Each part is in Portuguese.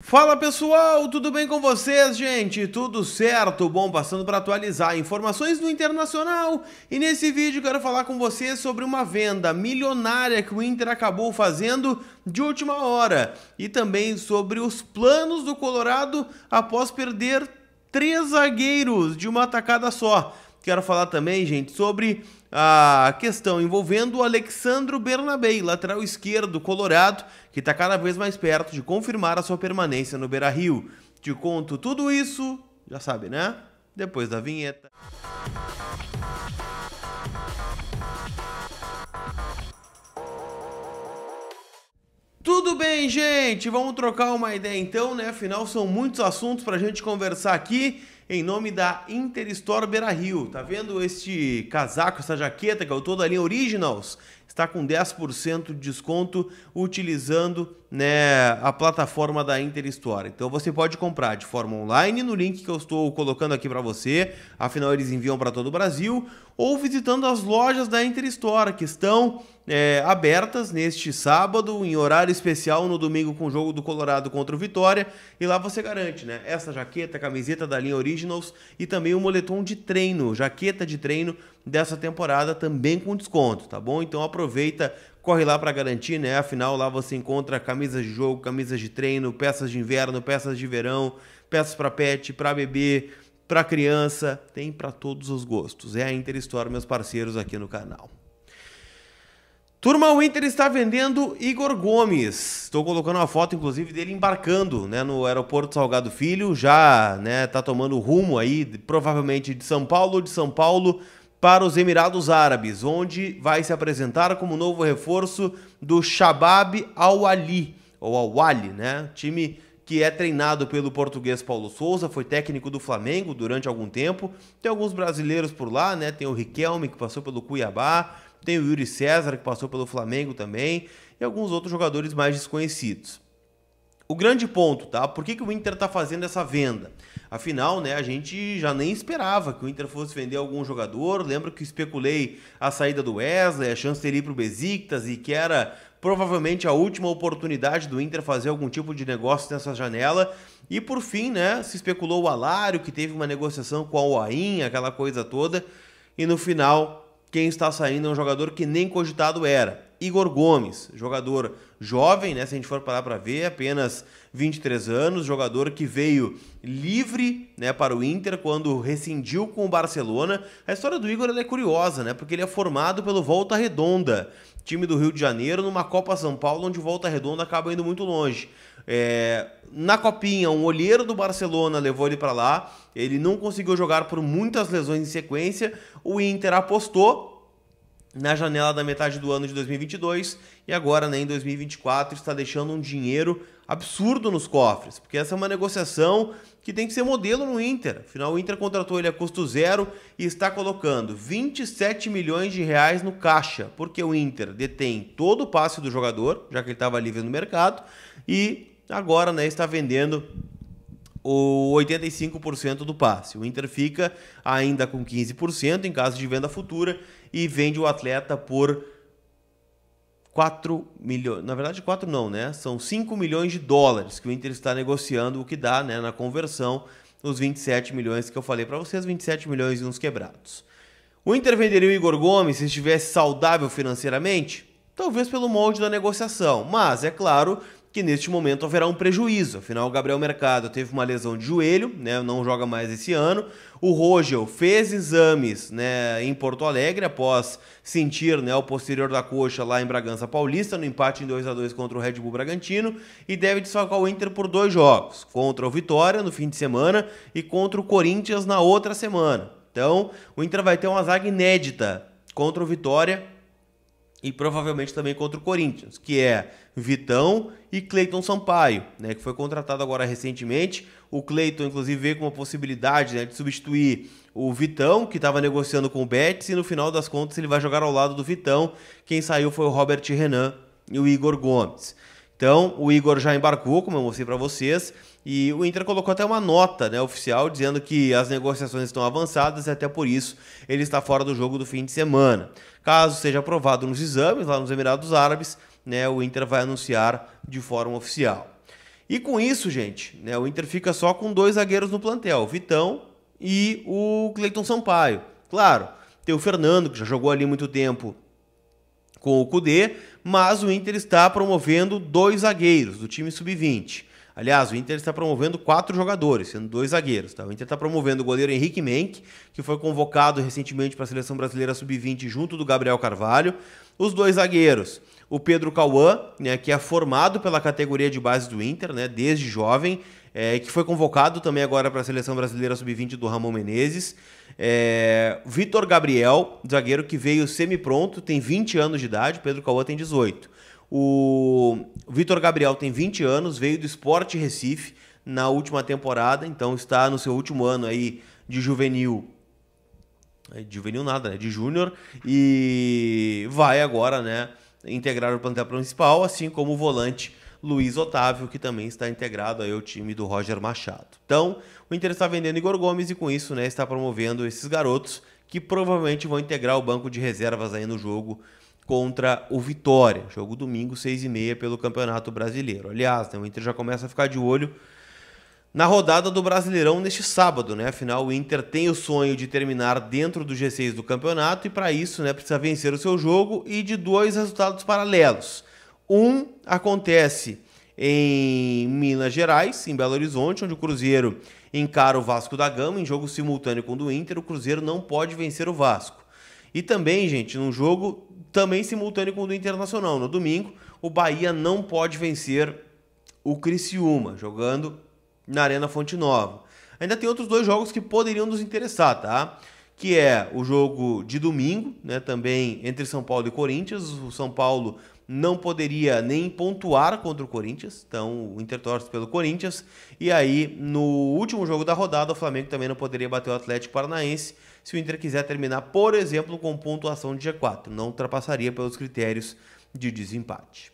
Fala pessoal, tudo bem com vocês, gente? Tudo certo? Bom, passando para atualizar informações do internacional. E nesse vídeo quero falar com vocês sobre uma venda milionária que o Inter acabou fazendo de última hora e também sobre os planos do Colorado após perder três zagueiros de uma atacada só. Quero falar também, gente, sobre a questão envolvendo o Alexandro Bernabei, lateral esquerdo colorado, que está cada vez mais perto de confirmar a sua permanência no Beira-Rio. Te conto tudo isso, já sabe, né? Depois da vinheta. Tudo bem, gente? Vamos trocar uma ideia então, né? Afinal, são muitos assuntos para a gente conversar aqui em nome da Interstore Beira Rio. Tá vendo este casaco, essa jaqueta que eu é tô da linha Originals? está com 10% de desconto utilizando né, a plataforma da Interstore. Então você pode comprar de forma online no link que eu estou colocando aqui para você, afinal eles enviam para todo o Brasil, ou visitando as lojas da Interstore que estão é, abertas neste sábado em horário especial no domingo com o jogo do Colorado contra o Vitória e lá você garante né, essa jaqueta, camiseta da linha Originals e também o um moletom de treino, jaqueta de treino dessa temporada também com desconto, tá bom? Então aproveita, corre lá para garantir, né? Afinal lá você encontra camisas de jogo, camisas de treino, peças de inverno, peças de verão, peças para pet, para bebê, para criança, tem para todos os gostos. É a Inter Store, meus parceiros aqui no canal. Turma, o Inter está vendendo Igor Gomes. Estou colocando uma foto, inclusive, dele embarcando né, no aeroporto Salgado Filho. Já está né, tomando rumo aí, provavelmente de São Paulo, de São Paulo para os Emirados Árabes, onde vai se apresentar como novo reforço do Shabab Al-Ali, ou al wali né? Time que é treinado pelo português Paulo Souza, foi técnico do Flamengo durante algum tempo. Tem alguns brasileiros por lá, né? Tem o Riquelme, que passou pelo Cuiabá, tem o Yuri César, que passou pelo Flamengo também, e alguns outros jogadores mais desconhecidos o grande ponto, tá? Por que, que o Inter tá fazendo essa venda? Afinal, né, a gente já nem esperava que o Inter fosse vender algum jogador. Lembro que especulei a saída do Wesley, a chance dele ir pro Besiktas e que era provavelmente a última oportunidade do Inter fazer algum tipo de negócio nessa janela. E por fim, né, se especulou o Alário, que teve uma negociação com a Oain, aquela coisa toda. E no final, quem está saindo é um jogador que nem cogitado era. Igor Gomes, jogador jovem, né? Se a gente for parar para ver, apenas 23 anos, jogador que veio livre, né, para o Inter quando rescindiu com o Barcelona. A história do Igor é curiosa, né? Porque ele é formado pelo Volta Redonda, time do Rio de Janeiro, numa Copa São Paulo onde o Volta Redonda acaba indo muito longe. É, na copinha, um olheiro do Barcelona levou ele para lá. Ele não conseguiu jogar por muitas lesões em sequência. O Inter apostou na janela da metade do ano de 2022 e agora né, em 2024 está deixando um dinheiro absurdo nos cofres, porque essa é uma negociação que tem que ser modelo no Inter. Afinal, o Inter contratou ele a custo zero e está colocando 27 milhões de reais no caixa, porque o Inter detém todo o passe do jogador, já que ele estava livre no mercado, e agora né, está vendendo o 85% do passe. O Inter fica ainda com 15% em caso de venda futura e vende o atleta por 4 milhões, na verdade 4 não, né? São 5 milhões de dólares que o Inter está negociando, o que dá, né, na conversão, os 27 milhões que eu falei para vocês, 27 milhões e uns quebrados. O Inter venderia o Igor Gomes se estivesse saudável financeiramente? Talvez pelo molde da negociação, mas é claro que neste momento haverá um prejuízo. Afinal, o Gabriel Mercado teve uma lesão de joelho, né, não joga mais esse ano. O Rogel fez exames né, em Porto Alegre após sentir né, o posterior da coxa lá em Bragança Paulista, no empate em 2 a 2 contra o Red Bull Bragantino, e deve desfalcar o Inter por dois jogos, contra o Vitória no fim de semana e contra o Corinthians na outra semana. Então, o Inter vai ter uma zaga inédita contra o Vitória e provavelmente também contra o Corinthians, que é Vitão e Cleiton Sampaio, né, que foi contratado agora recentemente. O Cleiton, inclusive, veio com uma possibilidade né, de substituir o Vitão, que estava negociando com o Betis, e no final das contas ele vai jogar ao lado do Vitão. Quem saiu foi o Robert Renan e o Igor Gomes. Então, o Igor já embarcou, como eu mostrei para vocês, e o Inter colocou até uma nota né, oficial dizendo que as negociações estão avançadas e até por isso ele está fora do jogo do fim de semana. Caso seja aprovado nos exames lá nos Emirados Árabes, né, o Inter vai anunciar de forma oficial. E com isso, gente, né, o Inter fica só com dois zagueiros no plantel, o Vitão e o Cleiton Sampaio. Claro, tem o Fernando, que já jogou ali muito tempo com o Cudê, mas o Inter está promovendo dois zagueiros do time sub-20. Aliás, o Inter está promovendo quatro jogadores, sendo dois zagueiros. Tá? O Inter está promovendo o goleiro Henrique Menck, que foi convocado recentemente para a Seleção Brasileira Sub-20 junto do Gabriel Carvalho. Os dois zagueiros, o Pedro Cauã, né, que é formado pela categoria de base do Inter, né, desde jovem, é, que foi convocado também agora para a Seleção Brasileira Sub-20 do Ramon Menezes. É, Vitor Gabriel, zagueiro que veio semi-pronto, tem 20 anos de idade, Pedro Cauã tem 18. O Vitor Gabriel tem 20 anos, veio do Esporte Recife na última temporada, então está no seu último ano aí de juvenil. É, de juvenil nada, né? De júnior. E vai agora, né? Integrar o plantel principal, assim como o volante Luiz Otávio, que também está integrado aí ao time do Roger Machado. Então, o Inter está vendendo Igor Gomes e com isso, né, está promovendo esses garotos que provavelmente vão integrar o banco de reservas aí no jogo contra o Vitória. Jogo domingo, 6 e meia pelo Campeonato Brasileiro. Aliás, né, o Inter já começa a ficar de olho na rodada do Brasileirão neste sábado, né? Afinal, o Inter tem o sonho de terminar dentro do G6 do campeonato e para isso, né, precisa vencer o seu jogo e de dois resultados paralelos. Um acontece em Minas Gerais, em Belo Horizonte, onde o Cruzeiro encara o Vasco da Gama em jogo simultâneo com o do Inter, o Cruzeiro não pode vencer o Vasco. E também, gente, num jogo também simultâneo com o do Internacional. No domingo, o Bahia não pode vencer o Criciúma, jogando na Arena Fonte Nova. Ainda tem outros dois jogos que poderiam nos interessar, tá? Que é o jogo de domingo, né? Também entre São Paulo e Corinthians. O São Paulo não poderia nem pontuar contra o Corinthians, então o Inter torce pelo Corinthians. E aí, no último jogo da rodada, o Flamengo também não poderia bater o Atlético Paranaense se o Inter quiser terminar, por exemplo, com pontuação de G4. Não ultrapassaria pelos critérios de desempate.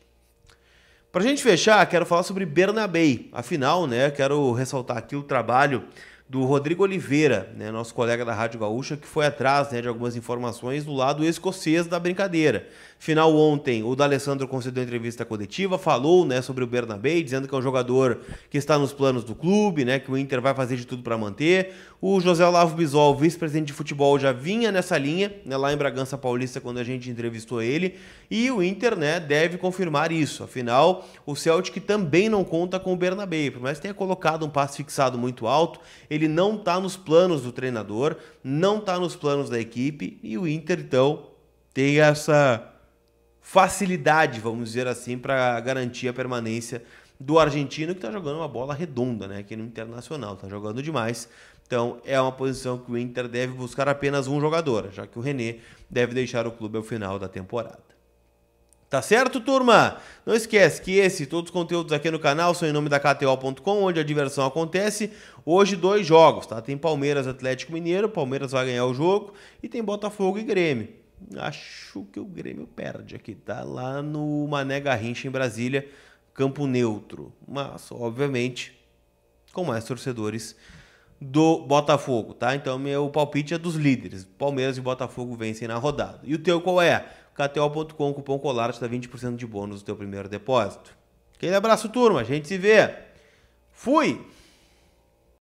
Para a gente fechar, quero falar sobre Bernabei. Afinal, né, quero ressaltar aqui o trabalho do Rodrigo Oliveira, né, nosso colega da Rádio Gaúcha, que foi atrás né, de algumas informações do lado escocês da brincadeira. Final ontem, o D'Alessandro concedeu entrevista coletiva, falou né, sobre o Bernabé, dizendo que é um jogador que está nos planos do clube, né, que o Inter vai fazer de tudo para manter. O José Olavo Bisol, vice-presidente de futebol, já vinha nessa linha, né, lá em Bragança Paulista, quando a gente entrevistou ele, e o Inter né, deve confirmar isso. Afinal, o Celtic também não conta com o Bernabé, por mais tenha colocado um passe fixado muito alto, ele ele não está nos planos do treinador, não está nos planos da equipe e o Inter então tem essa facilidade, vamos dizer assim, para garantir a permanência do argentino que está jogando uma bola redonda, né? Aqui no internacional, está jogando demais. Então é uma posição que o Inter deve buscar apenas um jogador, já que o René deve deixar o clube ao final da temporada. Tá certo, turma? Não esquece que esse todos os conteúdos aqui no canal são em nome da KTO.com, onde a diversão acontece. Hoje dois jogos, tá? Tem Palmeiras Atlético Mineiro, Palmeiras vai ganhar o jogo, e tem Botafogo e Grêmio. Acho que o Grêmio perde aqui, tá? Lá no Mané Garrincha, em Brasília, campo neutro. Mas, obviamente, com mais torcedores do Botafogo, tá? Então, meu palpite é dos líderes. Palmeiras e Botafogo vencem na rodada. E o teu qual é? KTO.com, cupom colar, te dá 20% de bônus no teu primeiro depósito. Aquele abraço, turma. A gente se vê. Fui!